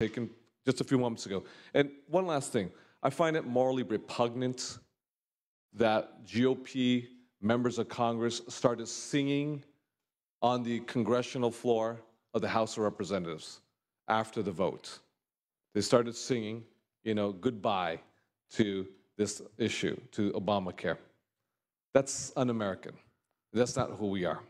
taken just a few months ago. And one last thing. I find it morally repugnant that GOP members of Congress started singing on the congressional floor of the House of Representatives after the vote. They started singing, you know, goodbye to this issue, to Obamacare. That's un American. That's not who we are.